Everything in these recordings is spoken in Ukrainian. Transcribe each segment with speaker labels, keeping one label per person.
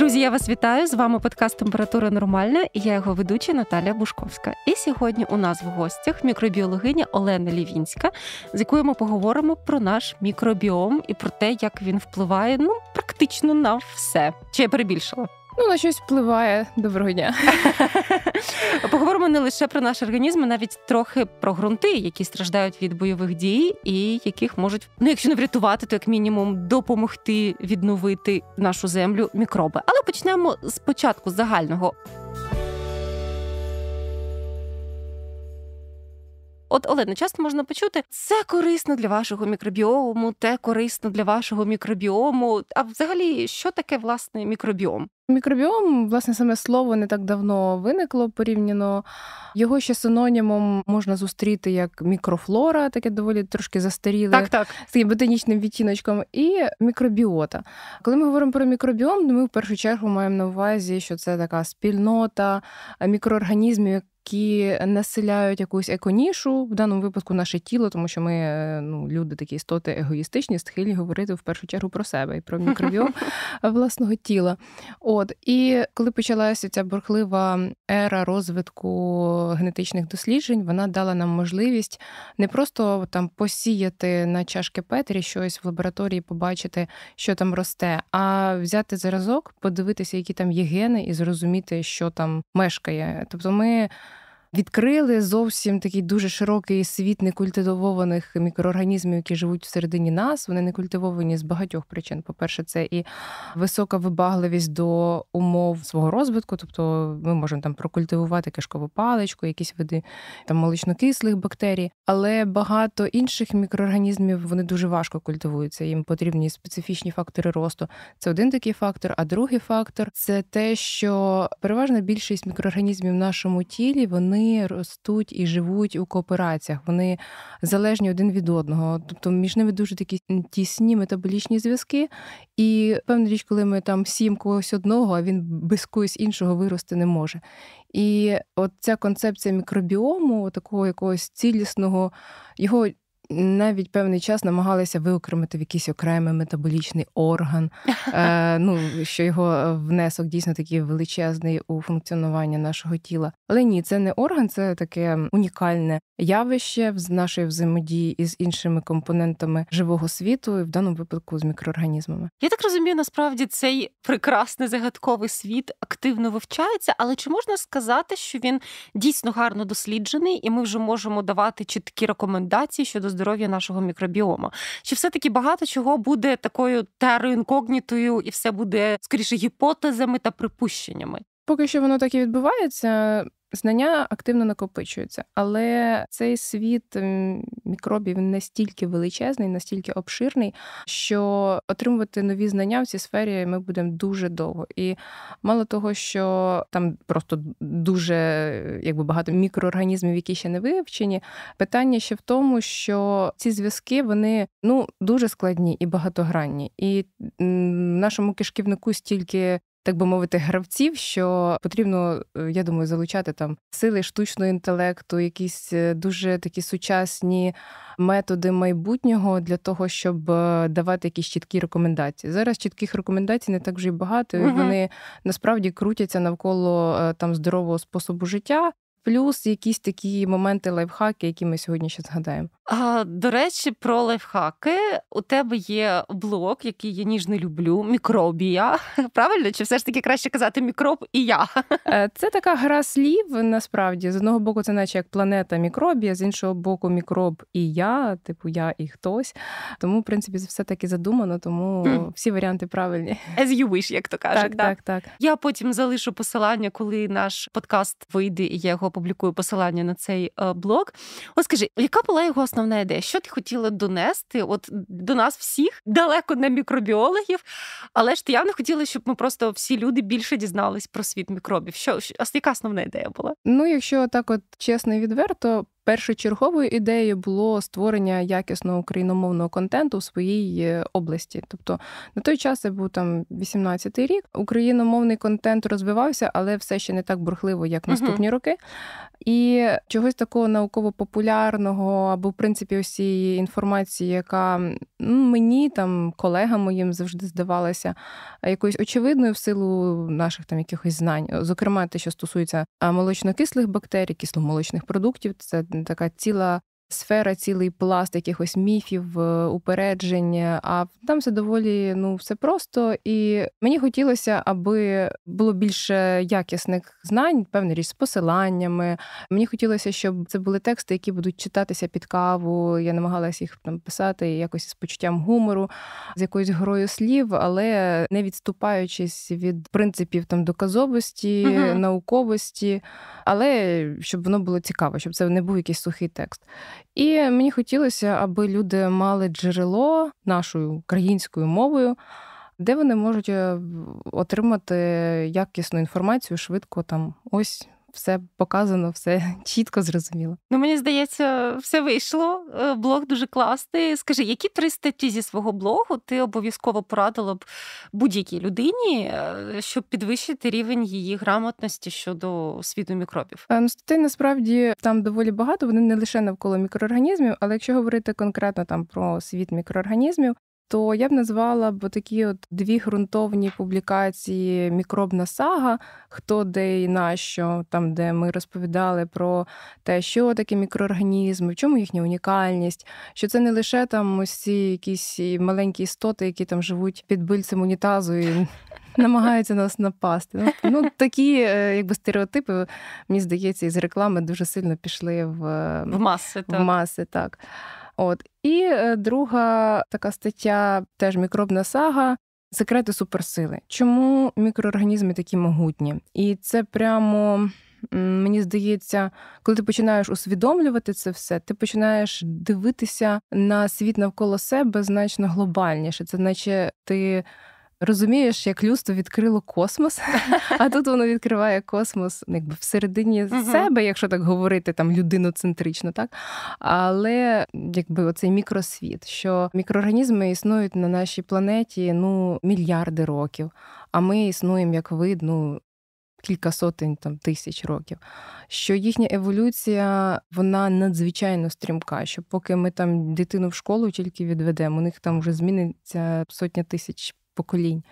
Speaker 1: Друзі, я вас вітаю. З вами подкаст Температура Нормальна і я його ведуча Наталя Бушковська. І сьогодні у нас в гостях мікробіологиня Олена Лівінська, з якою ми поговоримо про наш мікробіом і про те, як він впливає ну практично на все. Чи я перебільшила?
Speaker 2: Ну, на щось впливає. Доброго дня.
Speaker 1: Поговоримо не лише про наш організм, а навіть трохи про ґрунти, які страждають від бойових дій, і яких можуть, ну якщо не врятувати, то як мінімум допомогти відновити нашу землю мікроби. Але почнемо з початку загального. От, Олена, часто можна почути, це корисно для вашого мікробіому, те корисно для вашого мікробіому. А взагалі, що таке власне мікробіом?
Speaker 2: Мікробіом, власне, саме слово не так давно виникло порівняно. Його ще синонімом можна зустріти як мікрофлора, таке доволі трошки застаріле так, так. з таким ботанічним відтіночком, і мікробіота. Коли ми говоримо про мікробіом, ми в першу чергу маємо на увазі, що це така спільнота мікроорганізмів які населяють якусь еконішу, в даному випадку наше тіло, тому що ми е, ну, люди такі істоти егоїстичні, схильні говорити в першу чергу про себе і про мікробіом власного тіла. От. От і коли почалася ця бурхлива ера розвитку генетичних досліджень, вона дала нам можливість не просто там посіяти на чашки Петрі щось в лабораторії, побачити, що там росте, а взяти зразок, подивитися, які там є гени, і зрозуміти, що там мешкає. Тобто ми відкрили зовсім такий дуже широкий світ некультивованих мікроорганізмів, які живуть всередині нас. Вони не культивовані з багатьох причин. По-перше, це і висока вибагливість до умов свого розвитку, тобто ми можемо там прокультивувати кишкову паличку, якісь види там молочнокислих бактерій, але багато інших мікроорганізмів вони дуже важко культивуються. Їм потрібні специфічні фактори росту. Це один такий фактор, а другий фактор це те, що переважна більшість мікроорганізмів в нашому тілі вони вони ростуть і живуть у коопераціях, вони залежні один від одного. Тобто між ними дуже такі тісні метаболічні зв'язки. І певна річ, коли ми там сім когось одного, а він без когось іншого вирости не може. І от ця концепція мікробіому, такого якогось цілісного, його навіть певний час намагалися виокремити в якийсь окремий метаболічний орган, е, ну що його е, внесок дійсно такий величезний у функціонування нашого тіла. Але ні, це не орган, це таке унікальне явище з нашої взаємодії із іншими компонентами живого світу, і в даному випадку з мікроорганізмами.
Speaker 1: Я так розумію, насправді цей прекрасний загадковий світ активно вивчається, але чи можна сказати, що він дійсно гарно досліджений, і ми вже можемо давати чіткі рекомендації щодо здоров'я нашого мікробіома. Чи все-таки багато чого буде такою терроінкогнітою, і все буде скоріше гіпотезами та припущеннями?
Speaker 2: Поки що воно так і відбувається. Знання активно накопичуються, але цей світ мікробів настільки величезний, настільки обширний, що отримувати нові знання в цій сфері ми будемо дуже довго. І мало того, що там просто дуже якби багато мікроорганізмів, які ще не вивчені, питання ще в тому, що ці зв'язки вони ну дуже складні і багатогранні. І в нашому кишківнику стільки так би мовити, гравців, що потрібно, е, я думаю, залучати там сили штучного інтелекту, якісь е, дуже такі сучасні методи майбутнього для того, щоб е, давати якісь чіткі рекомендації. Зараз чітких рекомендацій не так вже й багато. і Вони насправді крутяться навколо там здорового способу життя. Плюс якісь такі моменти лайфхаки, які ми сьогодні ще згадаємо.
Speaker 1: А, До речі, про лайфхаки у тебе є блок, який я ніж не люблю. Мікробія. Правильно? Чи все ж таки краще казати мікроб і я?
Speaker 2: Е, це така гра слів. Насправді з одного боку, це наче як планета мікробія, з іншого боку, мікроб і я, типу я і хтось. Тому, в принципі, це все таки задумано, тому mm. всі варіанти правильні.
Speaker 1: As you wish, як то кажуть. Так, так, так, так. Я потім залишу посилання, коли наш подкаст вийде і я його опублікую посилання на цей е, блог. О, скажи, яка була його основна ідея? Що ти хотіла донести? От до нас всіх далеко не мікробіологів, але ж ти явно хотіла, щоб ми просто всі люди більше дізнались про світ мікробів. Що а яка основна ідея була?
Speaker 2: Ну, якщо так, от чесно і відверто. Першочерговою ідеєю було створення якісного україномовного контенту в своїй е, області. Тобто на той час це був там 18-й рік. Україномовний контент розвивався, але все ще не так бурхливо, як наступні uh роки. І чогось такого науково-популярного або, в принципі, усієї інформації, яка ну, мені там колегам моїм завжди здавалася якоюсь очевидною в силу наших там якихось знань. Зокрема, те, що стосується молочно-кислих бактерій, кисломолочних продуктів, це така ціла сфера, цілий пласт якихось міфів, е, упереджень. Е, а там все доволі ну все просто. І мені хотілося, аби було більше якісних знань, певна річ з посиланнями. Мені хотілося, щоб це були тексти, які будуть читатися під каву. Я намагалася їх там писати якось з почуттям гумору, з якоюсь грою слів, але не відступаючись від принципів там доказовості, uh-huh. науковості, але щоб воно було цікаво, щоб це не був якийсь сухий текст. І мені хотілося, аби люди мали джерело нашою українською мовою, де вони можуть е, отримати якісну інформацію швидко там ось все показано, все чітко зрозуміло.
Speaker 1: Ну мені здається, все вийшло. Е, блог дуже класний. Скажи, які три статті зі свого блогу ти обов'язково порадила б будь-якій людині, е, щоб підвищити рівень її грамотності щодо світу мікробів?
Speaker 2: Е, ну, статей насправді там доволі багато. Вони не лише навколо мікроорганізмів, але якщо говорити конкретно там про світ мікроорганізмів, то я б назвала б такі от дві ґрунтовні публікації Мікробна сага, хто де і на що, там, де ми розповідали про те, що таке мікроорганізми, в чому їхня унікальність, що це не лише там усі якісь маленькі істоти, які там живуть під бильцем унітазу і намагаються нас напасти. Ну, ну такі, е, якби стереотипи, мені здається, із реклами дуже сильно пішли в, е, в маси, так. маси так. От і е, друга така стаття, теж мікробна сага. Секрети суперсили. Чому мікроорганізми такі могутні? І це прямо мені здається, коли ти починаєш усвідомлювати це все, ти починаєш дивитися на світ навколо себе значно глобальніше. Це наче ти розумієш, як людство відкрило космос, а тут воно відкриває космос, ну, якби всередині uh-huh. себе, якщо так говорити, там людиноцентрично, так але якби оцей мікросвіт, що мікроорганізми існують на нашій планеті ну мільярди років, а ми існуємо як вид, ну, Кілька сотень там тисяч років, що їхня еволюція вона надзвичайно стрімка. Що поки ми там дитину в школу тільки відведемо, у них там вже зміниться сотня тисяч поколінь.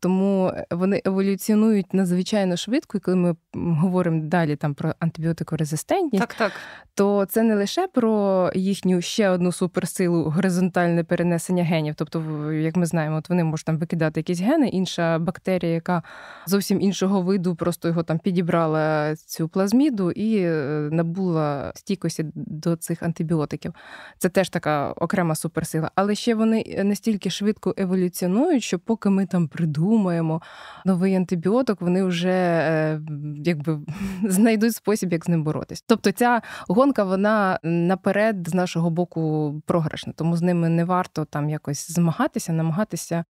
Speaker 2: Тому е, вони еволюціонують надзвичайно швидко, і коли ми говоримо далі там про антибіотикорезистентність, так, так. то це не лише про їхню ще одну суперсилу горизонтальне перенесення генів. Тобто, як ми знаємо, от вони можуть там викидати якісь гени, інша бактерія, яка зовсім іншого виду, просто його там підібрала цю плазміду і е, набула стійкості до цих антибіотиків. Це теж така окрема суперсила. Але ще вони е, настільки швидко еволюціонують, що поки ми там придумали придумаємо новий антибіотик, вони вже е, якби знайдуть спосіб, як з ним боротись. Тобто ця гонка вона наперед з нашого боку програшна, тому з ними не варто там якось змагатися, намагатися.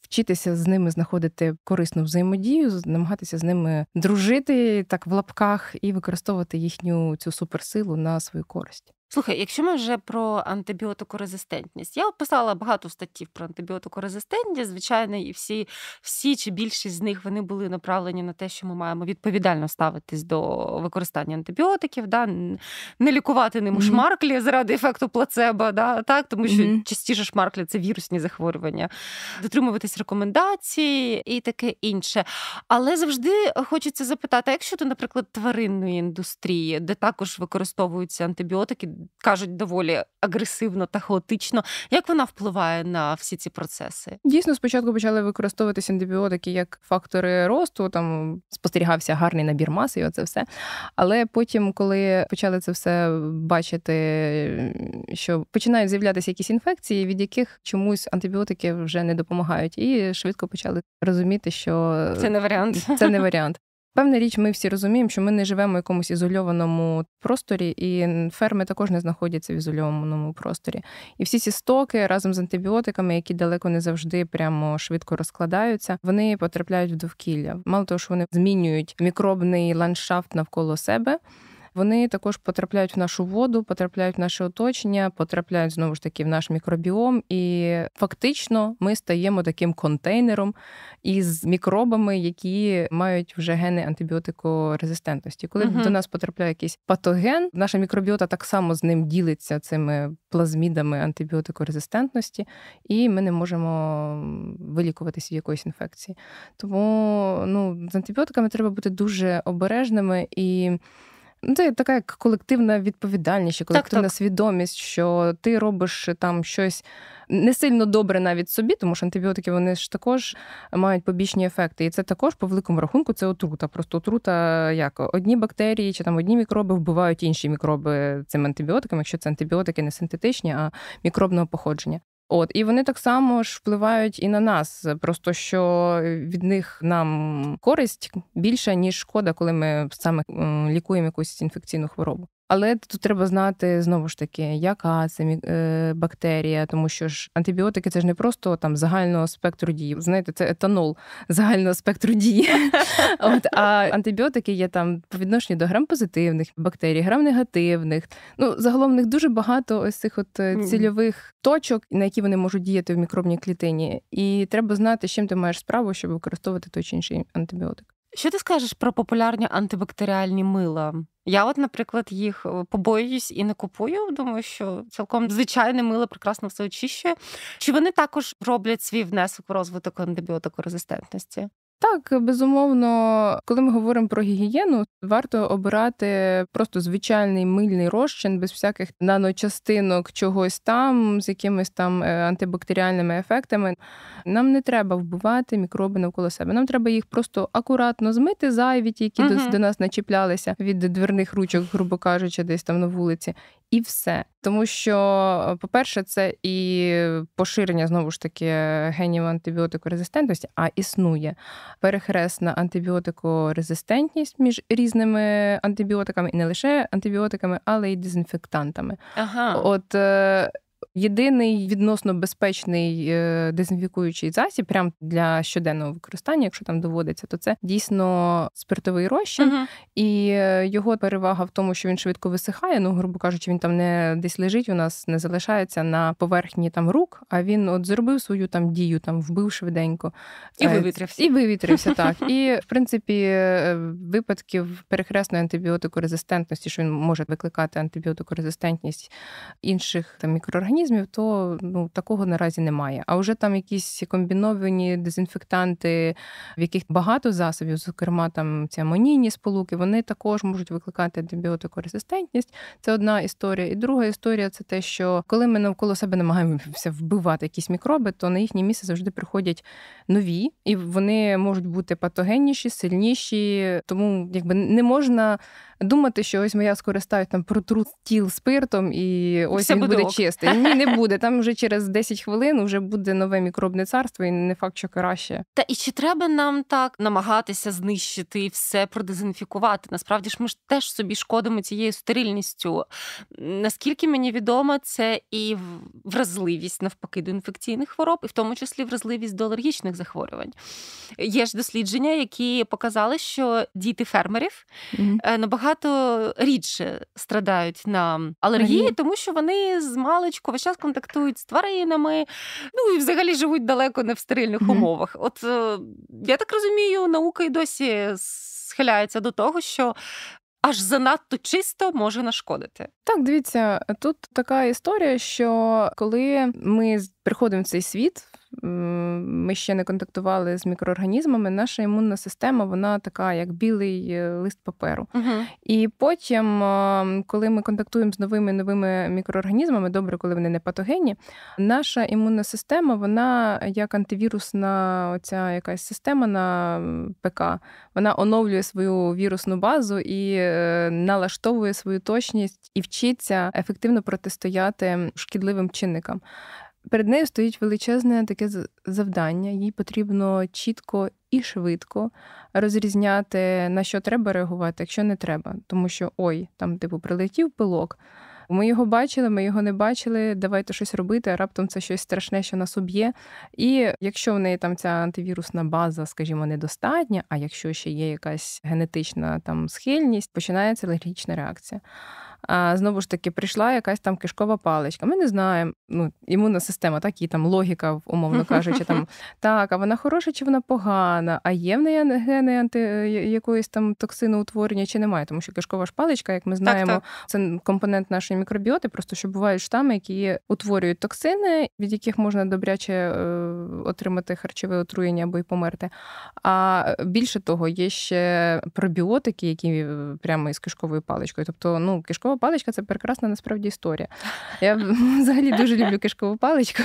Speaker 2: Вчитися з ними знаходити корисну взаємодію, намагатися з ними дружити так в лапках і використовувати їхню цю суперсилу на свою користь.
Speaker 1: Слухай, якщо ми вже про антибіотикорезистентність, я писала багато статтів про антибіотикорезистентність, звичайно, і всі всі чи більшість з них вони були направлені на те, що ми маємо відповідально ставитись до використання антибіотиків, да? не лікувати ним mm-hmm. шмарклі заради ефекту плацебо, да? так? тому що mm-hmm. частіше шмарклі це вірусні захворювання, дотримуватись рекомендацій і таке інше. Але завжди хочеться запитати, якщо ти, наприклад, тваринної індустрії, де також використовуються антибіотики кажуть доволі агресивно та хаотично. Як вона впливає на всі ці процеси?
Speaker 2: Дійсно, спочатку почали використовуватися антибіотики як фактори росту. Там спостерігався гарний набір маси, і оце все. Але потім, коли почали це все бачити, що починають з'являтися якісь інфекції, від яких чомусь антибіотики вже не допомагають, і швидко почали розуміти, що це не варіант. Це не варіант. Певна річ, ми всі розуміємо, що ми не живемо в якомусь ізольованому просторі, і ферми також не знаходяться в ізольованому просторі. І всі ці стоки разом з антибіотиками, які далеко не завжди прямо швидко розкладаються, вони потрапляють в довкілля. Мало того, що вони змінюють мікробний ландшафт навколо себе вони також потрапляють в нашу воду, потрапляють в наше оточення, потрапляють знову ж таки в наш мікробіом. І фактично ми стаємо таким контейнером із мікробами, які мають вже гени антибіотикорезистентності. Коли uh до нас потрапляє якийсь патоген, наша мікробіота так само з ним ділиться цими плазмідами антибіотикорезистентності, і ми не можемо вилікуватися в якоїсь інфекції. Тому ну, з антибіотиками треба бути дуже обережними і. Ну, це така як колективна відповідальність, і колективна так, так. свідомість, що ти робиш е, там щось не сильно добре навіть собі, тому що антибіотики вони ж також мають побічні ефекти. І це також по великому рахунку це отрута. Просто отрута як одні бактерії чи там одні мікроби вбивають інші мікроби цим антибіотиками. якщо це антибіотики не синтетичні, а мікробного походження. От і вони так само ж впливають і на нас, просто що від них нам користь більша ніж шкода, коли ми саме лікуємо якусь інфекційну хворобу. Але тут треба знати знову ж таки, яка це е, бактерія, тому що ж антибіотики це ж не просто там загального спектру дії. Знаєте, це етанол загального спектру дії. От а антибіотики є там по відношенню до грам-позитивних бактерій, грам-негативних. Ну загалом в них дуже багато ось цих от е, цільових точок, на які вони можуть діяти в мікробній клітині, і треба знати, з чим ти маєш справу, щоб використовувати той чи інший антибіотик.
Speaker 1: Що ти скажеш про популярні антибактеріальні мила? Я, от, наприклад, їх е, побоююсь і не купую. Думаю, що цілком звичайне мило прекрасно все очищує. Чи вони також роблять свій внесок в розвиток антибіотикорезистентності?
Speaker 2: Так, безумовно, коли ми говоримо про гігієну, варто обирати просто звичайний мильний розчин без всяких наночастинок чогось там, з якимись там е, антибактеріальними ефектами. Нам не треба вбивати мікроби навколо себе. Нам треба їх просто акуратно змити, зайві ті, які угу. до, нас начіплялися від дверних ручок, грубо кажучи, десь там на вулиці. І все, тому що, по-перше, це і поширення знову ж таки генів антибіотикорезистентності, а існує перехресна антибіотикорезистентність між різними антибіотиками, і не лише антибіотиками, але й дезінфектантами. Ага. От е, Єдиний відносно безпечний е, дезінфікуючий засіб, прям для щоденного використання, якщо там доводиться, то це дійсно спиртовий розчин, uh-huh. і е, його перевага в тому, що він швидко висихає. Ну, грубо кажучи, він там не десь лежить, у нас не залишається на поверхні там рук. А він от зробив свою там дію, там вбив швиденько і е, вивітрився. І вивітрився так. І в принципі, випадків перехресної антибіотикорезистентності, що він може викликати антибіотикорезистентність інших там мікроорганізмів, мікроорганізмів, то ну такого наразі немає. А вже там якісь комбіновані дезінфектанти, в яких багато засобів, зокрема там ці амонійні сполуки, вони також можуть викликати антибіотикорезистентність. Це одна історія. І друга історія це те, що коли ми навколо себе намагаємося вбивати якісь мікроби, то на їхнє місце завжди приходять нові, і вони можуть бути патогенніші, сильніші. Тому якби не можна думати, що ось моя скористаю там протру тіл спиртом, і ось Все він буде чистий. Ні, не буде. Там вже через 10 хвилин вже буде нове мікробне царство, і не факт, що краще.
Speaker 1: Та і чи треба нам так намагатися знищити і все продезінфікувати? Насправді ж ми ж теж собі шкодимо цією стерильністю. Наскільки мені відомо, це і вразливість навпаки до інфекційних хвороб, і в тому числі вразливість до алергічних захворювань. Є ж дослідження, які показали, що діти фермерів mm-hmm. набагато рідше страдають на алергії, mm-hmm. тому що вони з маличку ліжку, весь час контактують з тваринами, ну і взагалі живуть далеко не в стерильних mm-hmm. умовах. От е, я так розумію, наука й досі схиляється до того, що. Аж занадто чисто може нашкодити.
Speaker 2: Так, дивіться, тут така історія, що коли ми приходимо в цей світ, ми ще не контактували з мікроорганізмами, наша імунна система вона така, як білий е, лист паперу. uh І потім, е, коли ми контактуємо з новими новими мікроорганізмами, добре, коли вони не патогенні, наша імунна система, вона як антивірусна, оця якась система на ПК, вона оновлює свою вірусну базу і е, налаштовує свою точність і вчиться ефективно протистояти шкідливим чинникам перед нею стоїть величезне таке завдання. Їй потрібно чітко і швидко розрізняти, на що треба реагувати, якщо не треба. Тому що ой, там типу прилетів пилок. Ми його бачили, ми його не бачили. Давайте щось робити. а Раптом це щось страшне, що нас об'є. І якщо в неї там ця антивірусна база, скажімо, недостатня, а якщо ще є якась генетична там схильність, починається алергічна реакція а, знову ж таки прийшла якась там кишкова паличка. Ми не знаємо. Ну, імунна система, так її там логіка, умовно кажучи, там так, а вона хороша чи вона погана? А є в неї гени анти якоїсь там токсиноутворення чи немає, тому що кишкова ж паличка, як ми знаємо, так, так. це компонент нашої мікробіоти. Просто що бувають штами, які утворюють токсини, від яких можна добряче е, отримати харчове отруєння або й померти. А більше того, є ще пробіотики, які е, прямо із кишковою паличкою. Тобто, ну кишкова кишкова паличка це прекрасна насправді історія. Я взагалі дуже люблю кишкову паличку.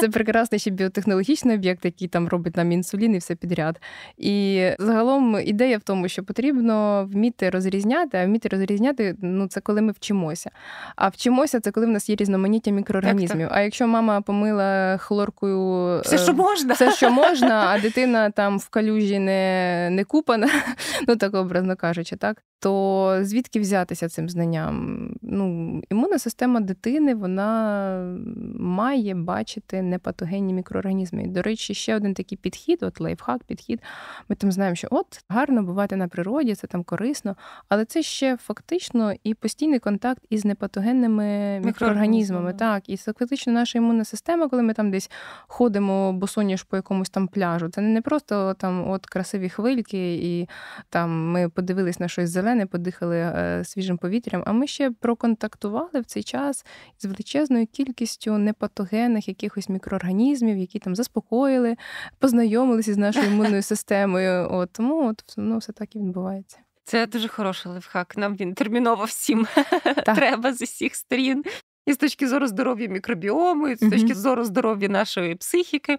Speaker 2: Це прекрасний ще біотехнологічний об'єкт, який там робить нам інсулін і все підряд. І загалом ідея в тому, що потрібно вміти розрізняти, а вміти розрізняти ну це коли ми вчимося. А вчимося це коли в нас є різноманіття мікроорганізмів. А якщо мама помила хлоркою все, що е, можна, все, що можна, а дитина там в калюжі не не купана, ну так образно кажучи, так то звідки взятися цим знанням? Ну, Імунна система дитини вона має бачити непатогенні мікроорганізми. До речі, ще один такий підхід, от лайфхак, підхід. Ми там знаємо, що от гарно бувати на природі, це там корисно, але це ще фактично і постійний контакт із непатогенними мікроорганізмами. Так, і це фактично наша імунна система, коли ми там десь ходимо, босоніж по якомусь там пляжу. Це не просто там от красиві хвильки, і там ми подивились на щось зелене зелене, подихали е, свіжим повітрям. А ми ще проконтактували в цей час з величезною кількістю непатогенних якихось мікроорганізмів, які там заспокоїли, познайомилися з нашою імунною системою. От, Тому от ну, все так і відбувається.
Speaker 1: Це дуже хороший лайфхак. Нам він терміново всім так. треба з усіх сторін і з точки зору здоров'я мікробіому, і з точки зору здоров'я нашої психіки.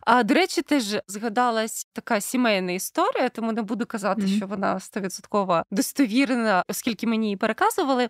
Speaker 1: А до речі, теж згадалась така сімейна історія, тому не буду казати, що вона стовідсотково достовірна, оскільки мені її переказували.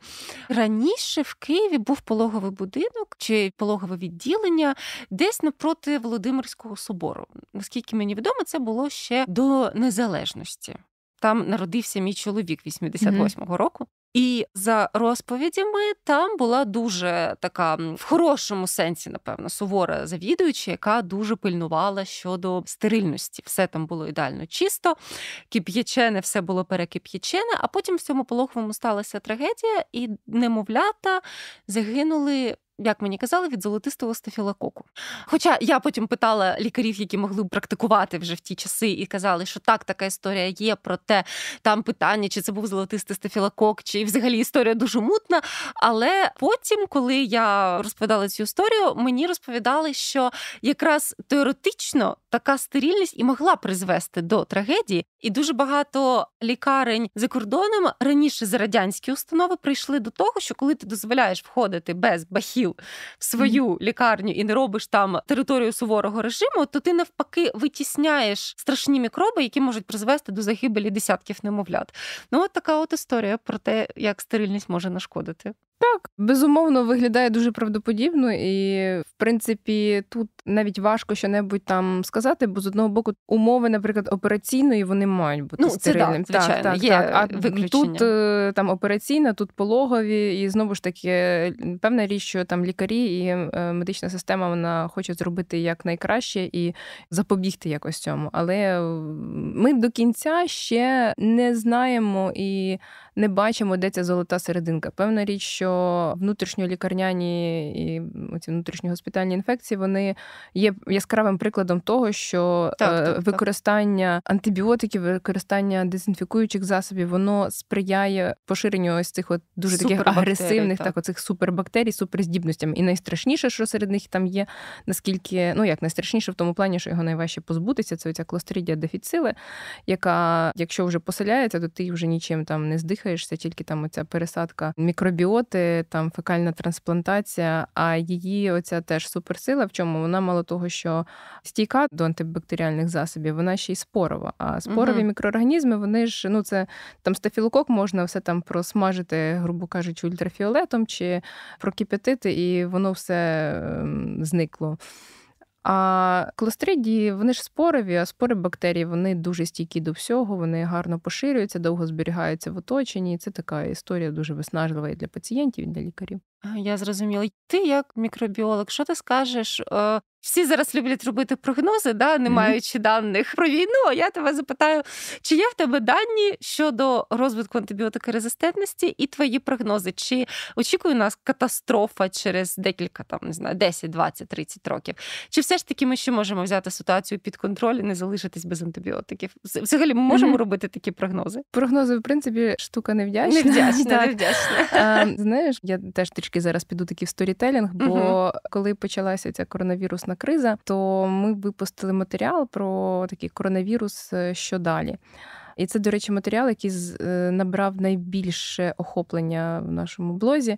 Speaker 1: Раніше в Києві був пологовий будинок чи пологове відділення десь напроти Володимирського собору. Наскільки мені відомо, це було ще до незалежності. Там народився мій чоловік 88-го року. І за розповідями там була дуже така в хорошому сенсі, напевно, сувора завідуюча, яка дуже пильнувала щодо стерильності. Все там було ідеально чисто, кип'ячене, все було перекип'ячене. А потім в цьому пологовому сталася трагедія, і немовлята загинули як мені казали, від золотистого стафілококу. Хоча я потім питала лікарів, які могли б практикувати вже в ті часи, і казали, що так, така історія є, проте там питання, чи це був золотистий стафілокок, чи взагалі історія дуже мутна. Але потім, коли я розповідала цю історію, мені розповідали, що якраз теоретично така стерільність і могла призвести до трагедії, і дуже багато лікарень за кордоном раніше за радянські установи прийшли до того, що коли ти дозволяєш входити без бахіл в свою mm-hmm. лікарню і не робиш там територію суворого режиму, то ти навпаки витісняєш страшні мікроби, які можуть призвести до загибелі десятків немовлят. Ну от така от історія про те, як стерильність може нашкодити
Speaker 2: так, безумовно, виглядає дуже правдоподібно, і в принципі тут навіть важко що-небудь там сказати, бо з одного боку умови, наприклад, операційної вони мають бути ну, стерильними. Так, так, так, є так. А виключення. тут е, там операційна, тут пологові, і знову ж таки певна річ, що там лікарі і е, медична система вона хоче зробити як найкраще і запобігти якось цьому. Але е, ми до кінця ще не знаємо і не бачимо, де ця золота серединка. Певна річ, що внутрішньолікарняні і ці внутрішньогоспітальні інфекції вони є яскравим прикладом того, що так, е, так, використання так. антибіотиків, використання дезінфікуючих засобів, воно сприяє поширенню ось цих от дуже таких агресивних, так оцих супербактерій, суперздібностями. І найстрашніше, що серед них там є, наскільки ну як найстрашніше в тому плані, що його найважче позбутися, це оця клостридія дефіцили, яка, якщо вже поселяється, то ти вже нічим там не здихаєшся, тільки там оця пересадка мікробіоти там фекальна трансплантація, а її оця теж суперсила, в чому вона мало того, що стійка до антибактеріальних засобів, вона ще й спорова. А спорові uh мікроорганізми, вони ж ну це там стафілокок можна все там просмажити, грубо кажучи, ультрафіолетом чи прокип'ятити, і воно все ем, зникло. А клостридії, вони ж спорові, а спори бактерій вони дуже стійкі до всього, вони гарно поширюються, довго зберігаються в оточенні. Це така історія дуже виснажлива і для пацієнтів, і для лікарів.
Speaker 1: Я зрозуміла. Ти як мікробіолог, що ти скажеш е, всі зараз люблять робити прогнози, да, не маючи даних про війну. А я тебе запитаю, чи є в тебе дані щодо розвитку антибіотикорезистентності і твої прогнози? Чи очікує нас катастрофа через декілька, там не знаю, 10, 20, 30 років? Чи все ж таки ми ще можемо взяти ситуацію під контроль і не залишитись без антибіотиків? Взагалі, ми можемо mm-hmm.
Speaker 2: робити такі прогнози? Прогнози, в принципі, штука невдячна. Невдячна, невдячна. Знаєш, я теж трішки зараз піду таки в сторітелінг, бо коли почалася ця коронавірусна коронавірусна криза, то ми випустили матеріал про такий коронавірус, е, що далі. І це, до речі, матеріал, який е, набрав найбільше охоплення в нашому блозі.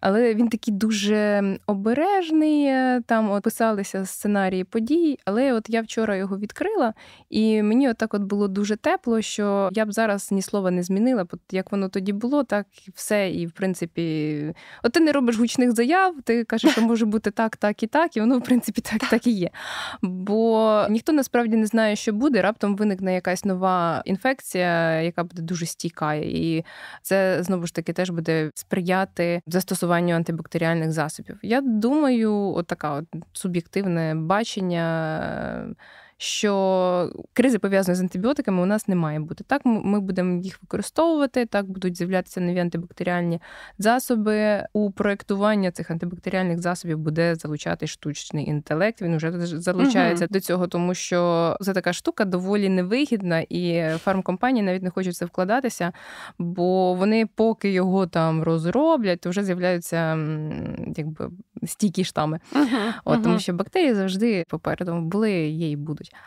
Speaker 2: Але він такий дуже обережний. Е, там от писалися сценарії подій. Але от я вчора його відкрила, і мені отак от було дуже тепло, що я б зараз ні слова не змінила. Як воно тоді було, так і все. І в принципі, от ти не робиш гучних заяв, ти кажеш, що може бути так, так і так, і воно в принципі так, так і є. Бо ніхто насправді не знає, що буде. Раптом виникне якась нова інфекція інфекція, яка буде дуже стійка, і це знову ж таки теж буде сприяти застосуванню антибактеріальних засобів. Я думаю, от така от суб'єктивне бачення що кризи пов'язані з антибіотиками у нас не має бути. Так ми будемо їх використовувати, так будуть з'являтися нові антибактеріальні засоби. У проектування цих антибактеріальних засобів буде залучати штучний інтелект. Він вже залучається угу. до цього, тому що це така штука доволі невигідна, і фармкомпанії навіть не хочуть це вкладатися, бо вони, поки його там розроблять, то вже з'являються якби стійкі штами. Угу. От, Тому що бактерії завжди попереду були, є і будуть кажуть.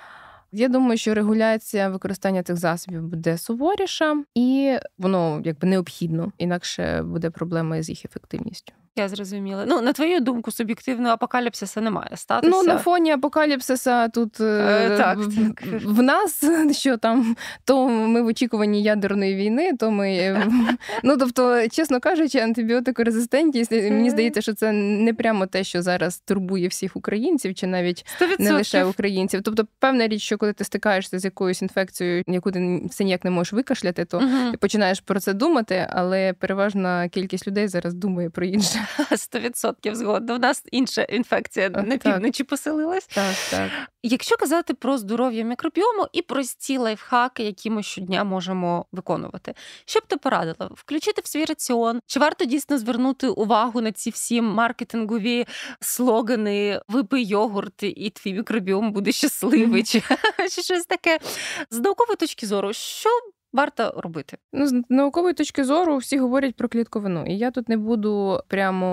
Speaker 2: Я думаю, що регуляція використання цих засобів буде суворіша, і воно якби необхідно інакше буде проблема з їх ефективністю. Я
Speaker 1: зрозуміла. Ну, на твою думку, суб'єктивно апокаліпсиса немає. має статися. Ну, на
Speaker 2: фоні апокаліпсиса тут е, е, так, в, так. в нас, що там, то ми в очікуванні ядерної війни, то ми. Е, ну, тобто, чесно кажучи, антибіотикорезистентність, е, мені здається, що це не прямо те, що зараз турбує всіх українців, чи навіть 100%. не лише українців. Тобто, певна річ, що коли ти стикаєшся з якоюсь інфекцією, яку ти все ніяк не можеш викашляти, то uh ти починаєш про це думати, але переважна кількість людей зараз думає про інше.
Speaker 1: Сто відсотків згодна. У нас інша інфекція так, на півночі так. поселилась. Так, так. Якщо казати про здоров'я мікробіому і прості лайфхаки, які ми щодня можемо виконувати, що б ти порадила? Включити в свій раціон? Чи варто дійсно звернути увагу на ці всі маркетингові слогани Випий йогурт, і твій мікробіом буде щасливий? Чи щось таке з наукової точки зору? Що варто робити? Ну
Speaker 2: з наукової точки зору всі говорять про клітковину, і я тут не буду прямо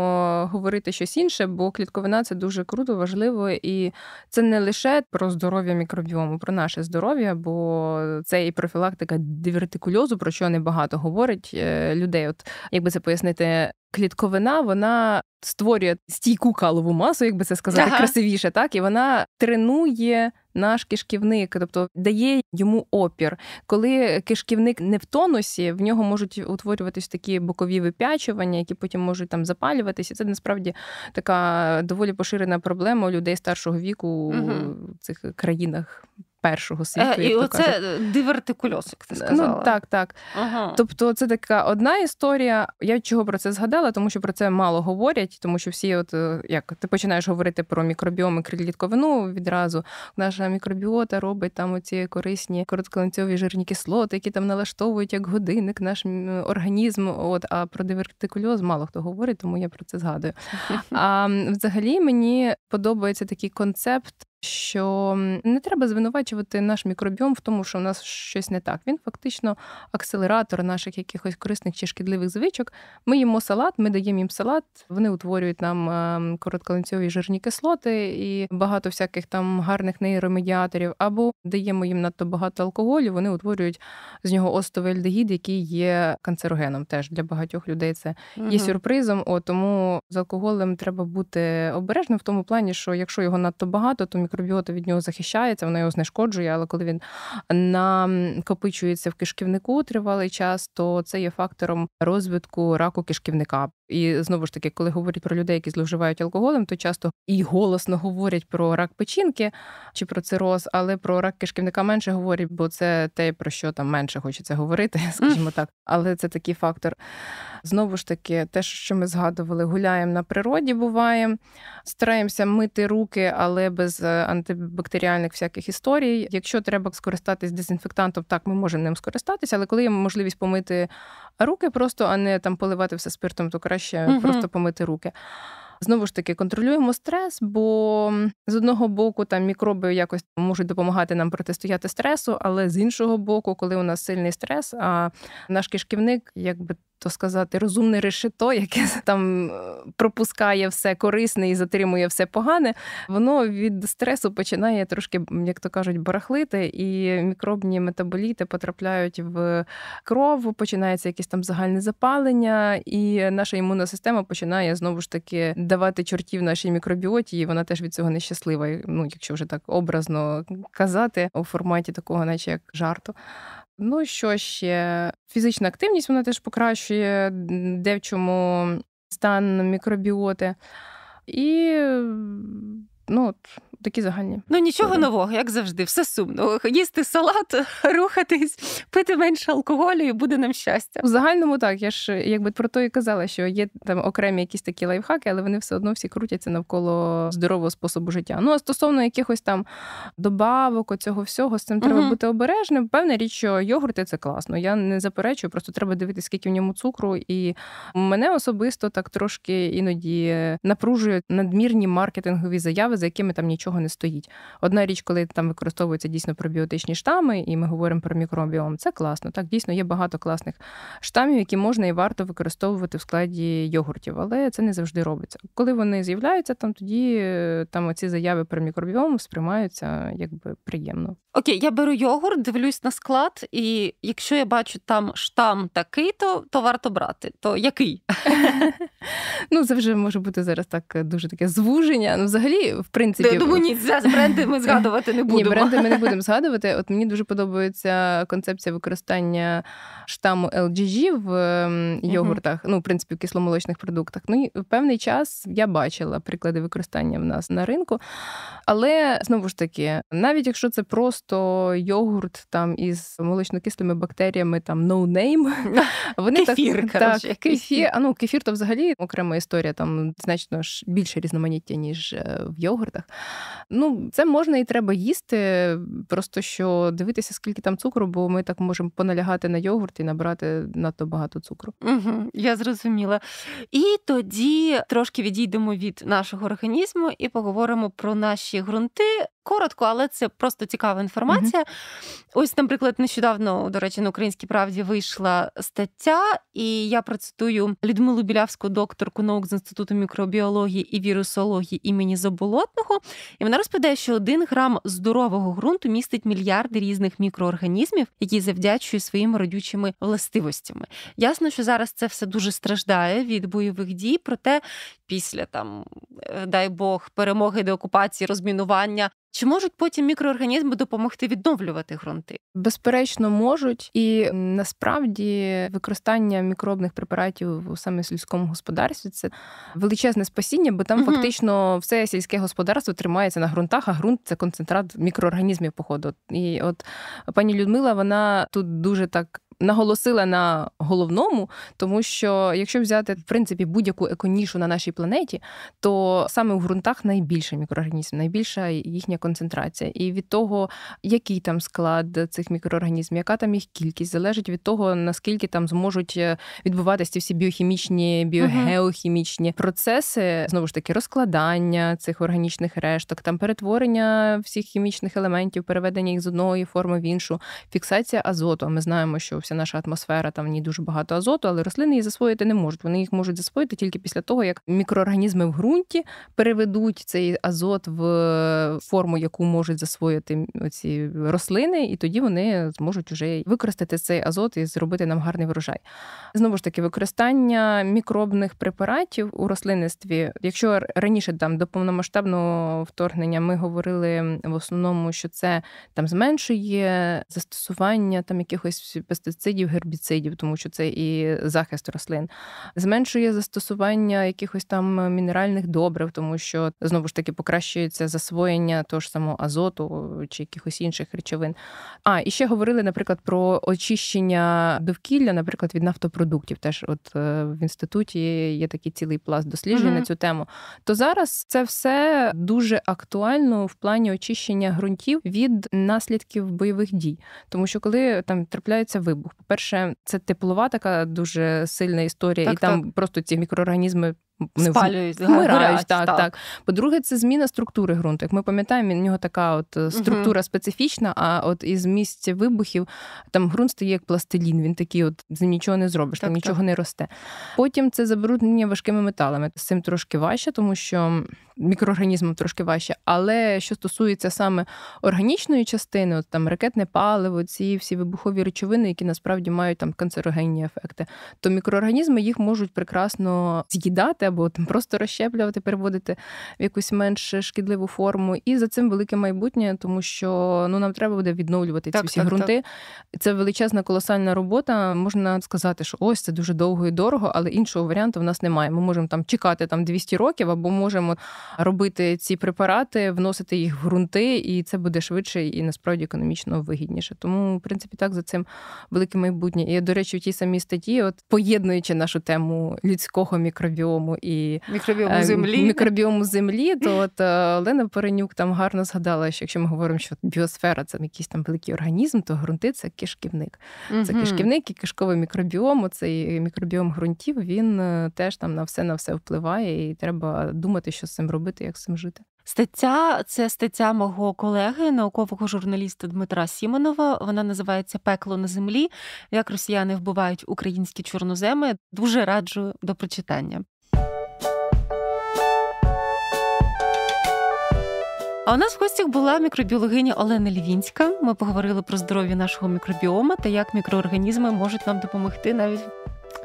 Speaker 2: говорити щось інше, бо клітковина це дуже круто, важливо, і це не лише про здоров'я мікробіому, про наше здоров'я, бо це і профілактика дивертикульозу, про що небагато говорить е, людей. От якби це пояснити. Клітковина вона створює стійку калову масу, як би це сказати, ага. красивіше, так і вона тренує наш кишківник, тобто дає йому опір. Коли кишківник не в тонусі, в нього можуть утворюватись такі бокові вип'ячування, які потім можуть там запалюватися. Це насправді така доволі поширена проблема у людей старшого віку угу. у цих країнах першого е, світу. Е, і оце дивертикульоз, як ти ну, сказала. Ну, Так, так. Ага. Тобто, це така одна історія. Я чого про це згадала, тому що про це мало говорять, тому що всі, от е, як ти починаєш говорити про мікробіоми і відразу. Наша мікробіота робить там оці корисні коротколанцьові жирні кислоти, які там налаштовують як годинник наш організм. От а про дивертикульоз мало хто говорить, тому я про це згадую. А взагалі мені подобається такий концепт що не треба звинувачувати наш мікробіом в тому, що у нас щось не так. Він фактично акселератор наших якихось корисних чи шкідливих звичок. Ми їмо салат, ми даємо їм салат, вони утворюють нам е, коротколанцьові жирні кислоти і багато всяких там гарних нейромедіаторів, або даємо їм надто багато алкоголю. Вони утворюють з нього остовий альдегід, який є канцерогеном. Теж для багатьох людей це угу. є сюрпризом. О тому з алкоголем треба бути обережним в тому плані, що якщо його надто багато, то мікробіота від нього захищається, вона його знешкоджує, але коли він накопичується в кишківнику тривалий час, то це є фактором розвитку раку кишківника. І знову ж таки, коли говорять про людей, які зловживають алкоголем, то часто і голосно говорять про рак печінки чи про цироз, але про рак кишківника менше говорять, бо це те, про що там менше хочеться говорити, скажімо так. Але це такий фактор. Знову ж таки, те, що ми згадували, гуляємо на природі, буваємо, стараємося мити руки, але без е, антибактеріальних всяких історій. Якщо треба скористатись дезінфектантом, так ми можемо ним скористатися, але коли є можливість помити руки, просто а не там поливати все спиртом, то краще угу. просто помити руки. Знову ж таки, контролюємо стрес, бо з одного боку там мікроби якось можуть допомагати нам протистояти стресу, але з іншого боку, коли у нас сильний стрес, а наш кишківник якби то сказати, розумне решето, яке там е, пропускає все корисне і затримує все погане, воно від стресу починає трошки, як то кажуть, барахлити, і мікробні метаболіти потрапляють в кров, починається якесь там загальне запалення, і наша імунна система починає знову ж таки давати чортів нашій мікробіоті, і вона теж від цього нещаслива. Ну, якщо вже так образно казати у форматі такого, наче як жарту. Ну, що ще? Фізична активність вона теж покращує, де в чому стан мікробіоти. І ну, такі загальні. Ну
Speaker 1: нічого Добре. нового, як завжди, все сумно. Їсти салат, рухатись, пити менше алкоголю і буде нам щастя.
Speaker 2: В загальному так я ж якби про то і казала, що є там окремі якісь такі лайфхаки, але вони все одно всі крутяться навколо здорового способу життя. Ну а стосовно якихось там добавок, оцього всього з цим угу. треба бути обережним. Певна річ, що йогурти це класно. Я не заперечую, просто треба дивитися, скільки в ньому цукру. І мене особисто так трошки іноді напружують надмірні маркетингові заяви, за якими там нічого нічого не стоїть. Одна річ, коли там використовуються дійсно пробіотичні штами, і ми говоримо про мікробіом, це класно. Так, дійсно є багато класних штамів, які можна і варто використовувати в складі йогуртів, але це не завжди робиться. Коли вони з'являються, там тоді е, там оці заяви про мікробіом сприймаються якби приємно.
Speaker 1: Окей, я беру йогурт, дивлюсь на склад, і якщо я бачу там штам такий, то то варто брати. То який?
Speaker 2: Ну це вже може бути зараз так е, дуже таке звуження. Ну, взагалі, в принципі, я думаю, ні, зараз бренди ми згадувати не будемо. Ні, бренди ми не будемо згадувати. От мені дуже подобається концепція використання штаму LGG в ем, йогуртах, ну, в принципі, в кисломолочних продуктах. Ну і в певний час я бачила приклади використання в нас на ринку. Але знову ж таки, навіть якщо це просто йогурт там із молочнокислими бактеріями, там no name, вони кефір, так, так кефір, а ну кефір то взагалі окрема історія, там значно ж більше різноманіття ніж е, в йогуртах. Ну, це можна і треба їсти, просто що дивитися, скільки там цукру, бо ми так можемо поналягати на йогурт і набрати надто багато цукру.
Speaker 1: Угу, Я зрозуміла. І тоді трошки відійдемо від нашого організму і поговоримо про наші ґрунти коротко, але це просто цікава інформація. mm Ось, наприклад, нещодавно, до речі, на Українській правді вийшла стаття, і я процитую Людмилу Білявську, докторку наук з інституту мікробіології і вірусології імені Заболотного. І вона розповідає, що один грам здорового ґрунту містить мільярди різних мікроорганізмів, які завдячують своїми родючими властивостями. Ясно, що зараз це все дуже страждає від бойових дій, проте після там, е, дай Бог, перемоги деокупації, розмінування. Чи можуть потім мікроорганізми допомогти відновлювати ґрунти?
Speaker 2: Безперечно, можуть, і насправді використання мікробних препаратів у саме сільському господарстві це величезне спасіння, бо там угу. фактично все сільське господарство тримається на ґрунтах, а ґрунт це концентрат мікроорганізмів походу. І от пані Людмила, вона тут дуже так наголосила на головному, тому що якщо взяти в принципі будь-яку еконішу на нашій планеті, то саме в ґрунтах найбільше мікроорганізм, найбільша їхня концентрація. І від того, який там склад цих мікроорганізмів, яка там їх кількість, залежить від того, наскільки там зможуть е, відбуватися ці всі біохімічні, біогеохімічні процеси, знову ж таки, розкладання цих органічних решток, там перетворення всіх хімічних елементів, переведення їх з одної форми в іншу, фіксація азоту. Ми знаємо, що вся наша атмосфера, там в ній дуже багато азоту, але рослини її засвоїти не можуть. Вони їх можуть засвоїти тільки після того, як мікроорганізми в ґрунті переведуть цей азот в форму, яку можуть засвоїти ці рослини, і тоді вони зможуть вже використати цей азот і зробити нам гарний врожай. Знову ж таки, використання мікробних препаратів у рослинництві, якщо раніше там до повномасштабного вторгнення ми говорили в основному, що це там зменшує застосування там якихось пестицидів, пестицидів, гербіцидів, тому що це і захист рослин, зменшує застосування якихось там мінеральних добрив, тому що знову ж таки покращується засвоєння того ж самого азоту чи якихось інших речовин. А і ще говорили, наприклад, про очищення довкілля, наприклад, від нафтопродуктів. Теж от е, в інституті є такий цілий пласт досліджень mm-hmm. на цю тему. То зараз це все дуже актуально в плані очищення ґрунтів від наслідків бойових дій, тому що коли там трапляється вибух вибух. По-перше, це теплова така дуже сильна історія, так, і там просто ці мікроорганізми не Спалюють, вмирають. Так, так, так. По-друге, це зміна структури ґрунту. Як ми пам'ятаємо, в нього така от е, структура uh-huh. специфічна, а от із місця вибухів там ґрунт стає як пластилін, він такий, от з нічого не зробиш, так, там нічого не росте. Потім це забруднення важкими металами. З цим трошки важче, тому що мікроорганізмам трошки важче. Але що стосується саме органічної частини, от там ракетне паливо, ці всі вибухові речовини, які насправді мають там канцерогенні ефекти, то мікроорганізми їх можуть прекрасно з'їдати або там просто розщеплювати, переводити в якусь менш шкідливу форму. І за цим велике майбутнє, тому що ну нам треба буде відновлювати так, ці всі так, ґрунти. Так. Це величезна колосальна робота. Можна сказати, що ось це дуже довго і дорого, але іншого варіанту в нас немає. Ми можемо там чекати там 200 років або можемо робити ці препарати, вносити їх в ґрунти, і це буде швидше і насправді економічно вигідніше. Тому, в принципі, так за цим велике майбутнє. І до речі, в тій самій статті, от поєднуючи нашу тему людського мікробіому і мікробіому е, землі, мікробіому землі, то от е, Олена Перенюк там гарно згадала, що якщо ми говоримо, що біосфера це якийсь там великий організм, то ґрунти це кишківник. Це кишківник і кишковий мікробіом. Цей мікробіом ґрунтів він е, теж там на все на все впливає, і треба думати, що з цим робити робити, як з цим жити.
Speaker 1: Стаття це стаття мого колеги, наукового журналіста Дмитра Сімонова. Вона називається Пекло на землі. Як росіяни вбивають українські чорноземи. Дуже раджу до прочитання. А у нас в гостях була мікробіологиня Олена Львінська. Ми поговорили про здоров'я нашого мікробіома та як мікроорганізми можуть нам допомогти навіть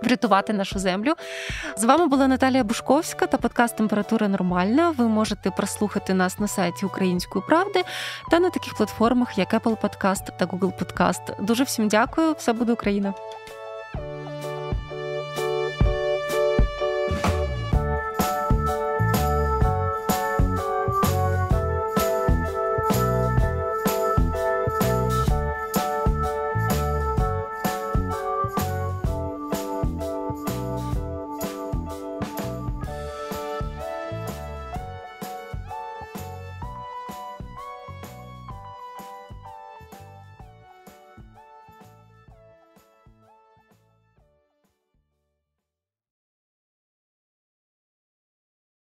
Speaker 1: врятувати нашу землю. З вами була Наталія Бушковська та подкаст Температура Нормальна. Ви можете прослухати нас на сайті Української правди та на таких платформах, як Apple Podcast та Google Podcast. Дуже всім дякую. Все буде Україна.